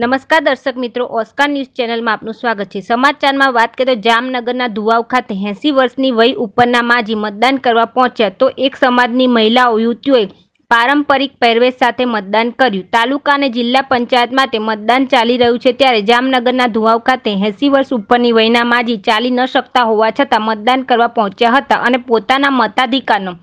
નમસ્કાર દર્શક મિત્રો ઓસ્કાર ન્યૂઝ ચેનલમાં આપનું સ્વાગત છે સમાચારમાં વાત કરીએ તો જામનગરના ધુવાવ ખાતે એંસી વર્ષની વય ઉપરના માજી મતદાન કરવા પહોંચ્યા તો એક સમાજની મહિલાઓ યુવતીઓએ પારંપરિક પહેરવેશ સાથે મતદાન કર્યું તાલુકા અને જિલ્લા પંચાયત માટે મતદાન ચાલી રહ્યું છે ત્યારે જામનગરના ધુવાવ ખાતે એંસી વર્ષ ઉપરની વયના માજી ચાલી ન શકતા હોવા છતાં મતદાન કરવા પહોંચ્યા હતા અને પોતાના મતાધિકારનો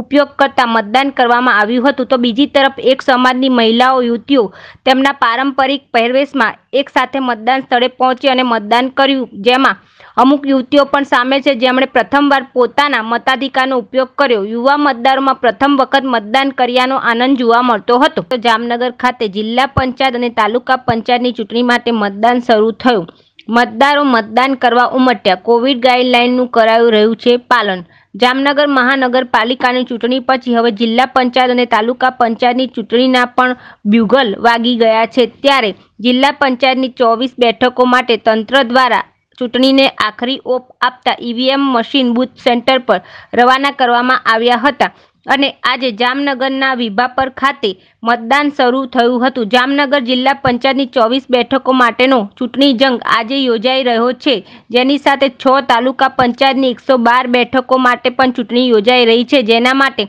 ઉપયોગ કરતા મતદાન કરવામાં આવ્યું હતું તો બીજી તરફ એક સમાજની મહિલાઓ યુવતીઓ તેમના પારંપરિક પહેરવેશમાં એકસાથે મતદાન સ્થળે પહોંચી અને મતદાન કર્યું જેમાં અમુક યુવતીઓ પણ સામે છે જેમણે પ્રથમવાર પોતાના મતાધિકારનો ઉપયોગ કર્યો યુવા મતદારોમાં પ્રથમ વખત મતદાન કર્યાનો આનંદ જોવા મળતો હતો જામનગર ખાતે જિલ્લા પંચાયત અને તાલુકા પંચાયતની ચૂંટણી માટે મતદાન શરૂ થયું મતદારો મતદાન કરવા ઉમટ્યા કોવિડ ગાઈડલાઇનનું કરાયું રહ્યું છે પાલન જામનગર મહાનગરપાલિકાની ચૂંટણી પછી હવે જિલ્લા પંચાયત અને તાલુકા પંચાયતની ચૂંટણીના પણ બ્યુગલ વાગી ગયા છે ત્યારે જિલ્લા પંચાયતની ચોવીસ બેઠકો માટે તંત્ર દ્વારા ચૂંટણીને આખરી ઓપ આપતા ઈવીએમ મશીન બુથ સેન્ટર પર રવાના કરવામાં આવ્યા હતા અને આજે જામનગરના વિભાપર ખાતે મતદાન શરૂ થયું હતું જામનગર જિલ્લા પંચાયતની ચોવીસ બેઠકો માટેનો ચૂંટણી જંગ આજે યોજાઈ રહ્યો છે જેની સાથે છ તાલુકા પંચાયતની એકસો બાર બેઠકો માટે પણ ચૂંટણી યોજાઈ રહી છે જેના માટે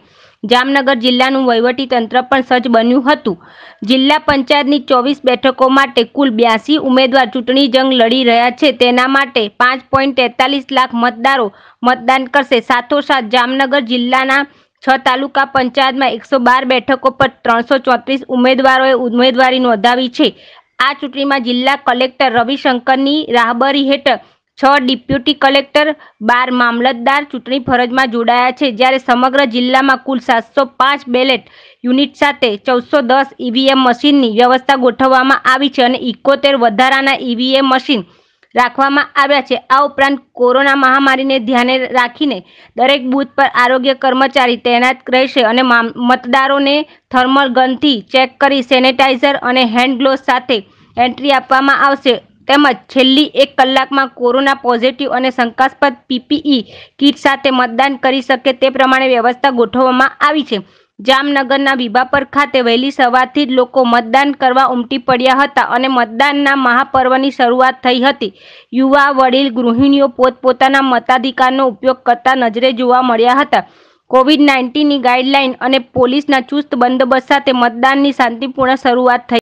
જામનગર જિલ્લાનું વહીવટી તંત્ર પણ સજ્જ બન્યું હતું જિલ્લા પંચાયતની ચોવીસ બેઠકો માટે કુલ બ્યાસી ઉમેદવાર ચૂંટણી જંગ લડી રહ્યા છે તેના માટે પાંચ પોઈન્ટ તેતાલીસ લાખ મતદારો મતદાન કરશે સાથોસાથ જામનગર જિલ્લાના છ તાલુકા પંચાયતમાં એકસો બાર બેઠકો પર ત્રણસો ચોત્રીસ ઉમેદવારોએ ઉમેદવારી નોંધાવી છે આ ચૂંટણીમાં જિલ્લા કલેક્ટર રવિશંકરની રાહબરી હેઠળ છ ડિપ્યુટી કલેક્ટર બાર મામલતદાર ચૂંટણી ફરજમાં જોડાયા છે જ્યારે સમગ્ર જિલ્લામાં કુલ સાતસો પાંચ બેલેટ યુનિટ સાથે ચૌદસો દસ ઈવીએમ મશીનની વ્યવસ્થા ગોઠવવામાં આવી છે અને ઇકોતેર વધારાના ઈવીએમ મશીન રાખવામાં આવ્યા છે આ ઉપરાંત કોરોના મહામારીને ધ્યાને રાખીને દરેક બૂથ પર આરોગ્ય કર્મચારી તૈનાત રહેશે અને મતદારોને થર્મલ ગનથી ચેક કરી સેનેટાઇઝર અને હેન્ડ ગ્લોવ્સ સાથે એન્ટ્રી આપવામાં આવશે તેમજ છેલ્લી એક કલાકમાં કોરોના પોઝિટિવ અને શંકાસ્પદ પીપીઈ કિટ સાથે મતદાન કરી શકે તે પ્રમાણે વ્યવસ્થા ગોઠવવામાં આવી છે જામનગરના બીબાપર ખાતે વહેલી સવારથી જ લોકો મતદાન કરવા ઉમટી પડ્યા હતા અને મતદાનના મહાપર્વની શરૂઆત થઈ હતી યુવા વડીલ ગૃહિણીઓ પોતપોતાના મતાધિકારનો ઉપયોગ કરતા નજરે જોવા મળ્યા હતા કોવિડ નાઇન્ટીનની ગાઈડલાઇન અને પોલીસના ચુસ્ત બંદોબસ્ત સાથે મતદાનની શાંતિપૂર્ણ શરૂઆત થઈ